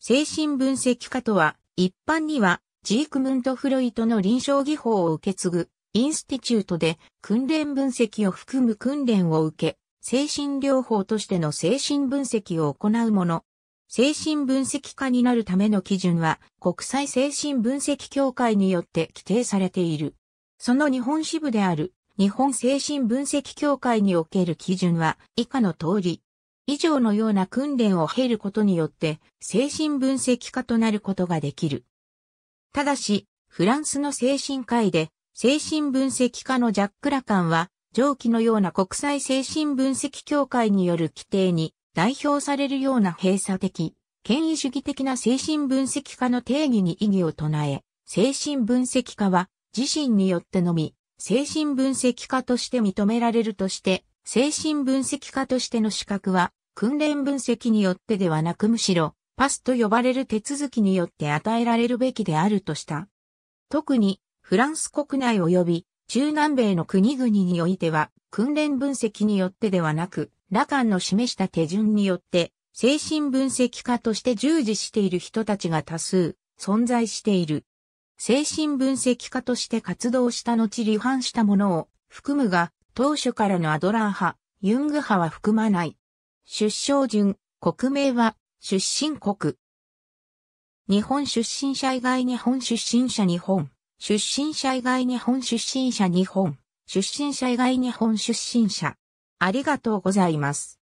精神分析科とは、一般には、ジークムント・フロイトの臨床技法を受け継ぐ、インスティチュートで訓練分析を含む訓練を受け、精神療法としての精神分析を行うもの。精神分析科になるための基準は、国際精神分析協会によって規定されている。その日本支部である、日本精神分析協会における基準は、以下の通り。以上のような訓練を経ることによって精神分析家となることができる。ただし、フランスの精神科医で精神分析家のジャック・ラカンは上記のような国際精神分析協会による規定に代表されるような閉鎖的、権威主義的な精神分析家の定義に異議を唱え、精神分析家は自身によってのみ精神分析家として認められるとして精神分析家としての資格は、訓練分析によってではなくむしろ、パスと呼ばれる手続きによって与えられるべきであるとした。特に、フランス国内及び中南米の国々においては、訓練分析によってではなく、ラカンの示した手順によって、精神分析家として従事している人たちが多数存在している。精神分析家として活動した後離反したものを含むが、当初からのアドラー派、ユング派は含まない。出生順、国名は、出身国。日本出身者以外日本出身者日本。出身者以外日本出身者日本。出身者以外日本出身者。ありがとうございます。